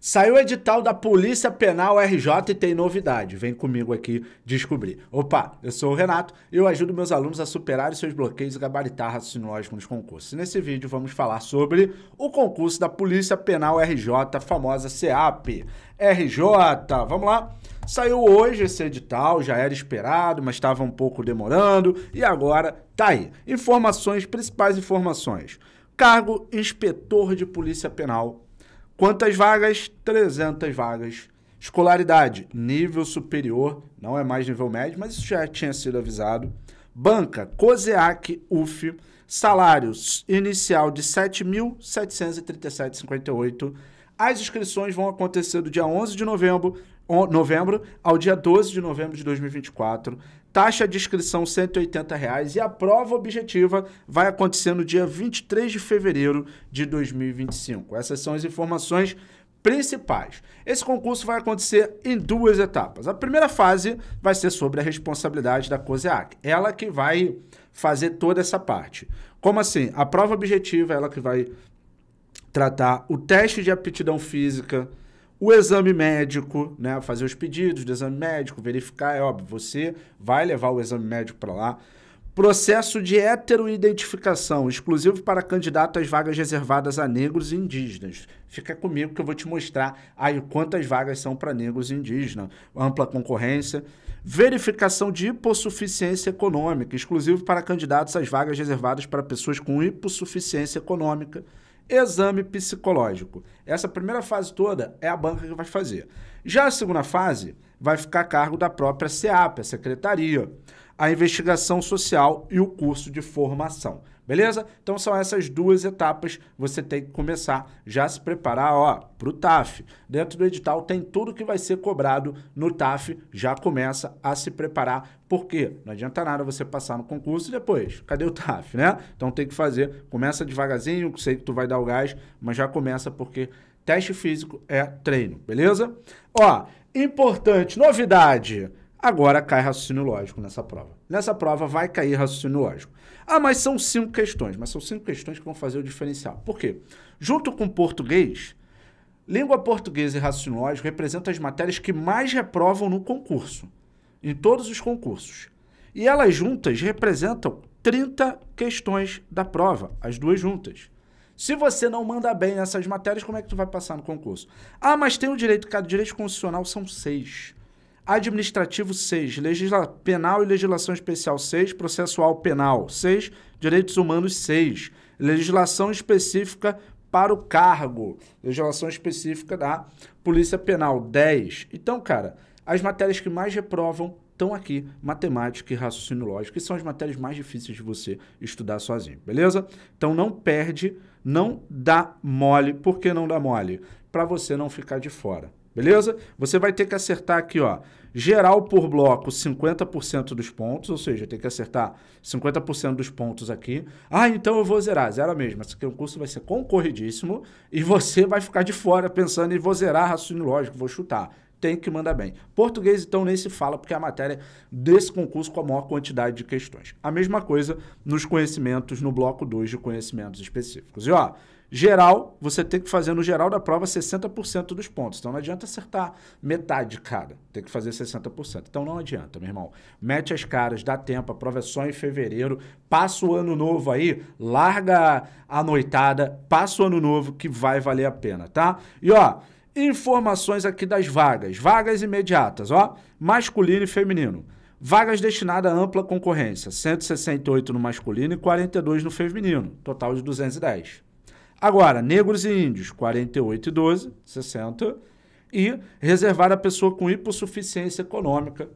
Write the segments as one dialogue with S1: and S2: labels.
S1: Saiu o edital da Polícia Penal RJ e tem novidade. Vem comigo aqui descobrir. Opa, eu sou o Renato e eu ajudo meus alunos a superar os seus bloqueios e gabaritar raciocínio nos concursos. E nesse vídeo vamos falar sobre o concurso da Polícia Penal RJ, a famosa CEAP. RJ, vamos lá? Saiu hoje esse edital, já era esperado, mas estava um pouco demorando e agora tá aí. Informações, principais informações. Cargo Inspetor de Polícia Penal Quantas vagas? 300 vagas. Escolaridade, nível superior, não é mais nível médio, mas isso já tinha sido avisado. Banca, COSEAC, UF, salários inicial de R$ 7.737,58. As inscrições vão acontecer do dia 11 de novembro, novembro ao dia 12 de novembro de 2024 taxa de inscrição R$ 180 reais, e a prova objetiva vai acontecer no dia 23 de fevereiro de 2025. Essas são as informações principais. Esse concurso vai acontecer em duas etapas. A primeira fase vai ser sobre a responsabilidade da COSEAC, ela que vai fazer toda essa parte. Como assim? A prova objetiva, é ela que vai tratar o teste de aptidão física, o exame médico, né? Fazer os pedidos do exame médico, verificar, é óbvio, você vai levar o exame médico para lá. Processo de heteroidentificação, exclusivo para candidatos às vagas reservadas a negros e indígenas. Fica comigo que eu vou te mostrar aí quantas vagas são para negros e indígenas. Ampla concorrência. Verificação de hipossuficiência econômica, exclusivo para candidatos às vagas reservadas para pessoas com hipossuficiência econômica exame psicológico. Essa primeira fase toda é a banca que vai fazer. Já a segunda fase vai ficar a cargo da própria SEAP, a Secretaria a investigação social e o curso de formação. Beleza? Então são essas duas etapas. Você tem que começar já a se preparar, ó, para o TAF. Dentro do edital tem tudo que vai ser cobrado no TAF. Já começa a se preparar, porque não adianta nada você passar no concurso e depois, cadê o TAF, né? Então tem que fazer. Começa devagarzinho, sei que tu vai dar o gás, mas já começa porque teste físico é treino, beleza? Ó, importante, novidade. Agora cai raciocínio lógico nessa prova. Nessa prova vai cair raciocínio lógico. Ah, mas são cinco questões. Mas são cinco questões que vão fazer o diferencial. Por quê? Junto com português, língua portuguesa e raciocínio lógico representam as matérias que mais reprovam no concurso, em todos os concursos. E elas juntas representam 30 questões da prova, as duas juntas. Se você não manda bem nessas matérias, como é que tu vai passar no concurso? Ah, mas tem o direito, cada direito constitucional são seis. Administrativo 6, legisla... Penal e Legislação Especial 6, Processual Penal 6, Direitos Humanos 6, Legislação Específica para o Cargo, Legislação Específica da Polícia Penal 10. Então, cara, as matérias que mais reprovam estão aqui, matemática e raciocínio lógico, que são as matérias mais difíceis de você estudar sozinho, beleza? Então não perde, não dá mole. Por que não dá mole? Para você não ficar de fora. Beleza? Você vai ter que acertar aqui, ó, geral por bloco 50% dos pontos, ou seja, tem que acertar 50% dos pontos aqui. Ah, então eu vou zerar, zera mesmo. Esse concurso é vai ser concorridíssimo e você vai ficar de fora pensando em vou zerar raciocínio lógico, vou chutar tem que mandar bem. Português, então, nem se fala, porque é a matéria desse concurso com a maior quantidade de questões. A mesma coisa nos conhecimentos, no bloco 2 de conhecimentos específicos. E ó, Geral, você tem que fazer no geral da prova 60% dos pontos. Então não adianta acertar metade de cada. Tem que fazer 60%. Então não adianta, meu irmão. Mete as caras, dá tempo, a prova é só em fevereiro. Passa o ano novo aí, larga a noitada, passa o ano novo que vai valer a pena, tá? E ó, informações aqui das vagas. Vagas imediatas, ó. Masculino e feminino. Vagas destinadas a ampla concorrência, 168 no masculino e 42 no feminino, total de 210. Agora, negros e índios, 48 e 12, 60. E reservar a pessoa com hipossuficiência econômica,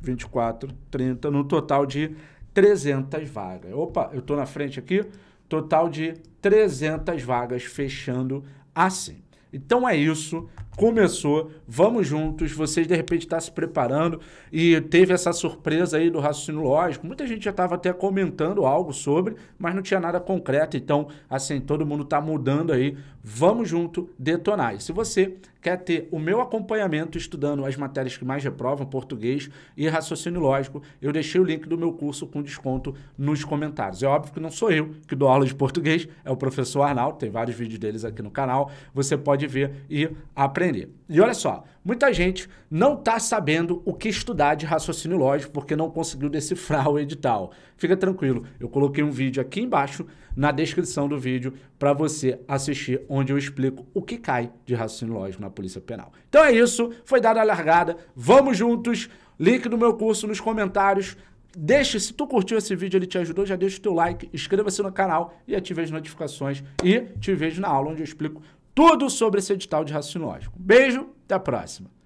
S1: 24, 30, no total de 300 vagas. Opa, eu estou na frente aqui. Total de 300 vagas fechando assim. Então é isso começou, vamos juntos, vocês de repente está se preparando e teve essa surpresa aí do raciocínio lógico. Muita gente já estava até comentando algo sobre, mas não tinha nada concreto. Então, assim, todo mundo está mudando aí. Vamos junto detonar. E se você quer ter o meu acompanhamento estudando as matérias que mais reprovam, português e raciocínio lógico, eu deixei o link do meu curso com desconto nos comentários. É óbvio que não sou eu que dou aula de português, é o professor Arnaldo, tem vários vídeos deles aqui no canal, você pode ver e aprender. E olha só, muita gente não está sabendo o que estudar de raciocínio lógico porque não conseguiu decifrar o edital. Fica tranquilo, eu coloquei um vídeo aqui embaixo na descrição do vídeo para você assistir, onde eu explico o que cai de raciocínio lógico na Polícia Penal. Então é isso, foi dada a largada, vamos juntos. Link do meu curso nos comentários. Deixe, se tu curtiu esse vídeo, ele te ajudou, já deixa o teu like, inscreva-se no canal e ative as notificações. E te vejo na aula onde eu explico tudo sobre esse edital de raciocínio lógico. Beijo, até a próxima.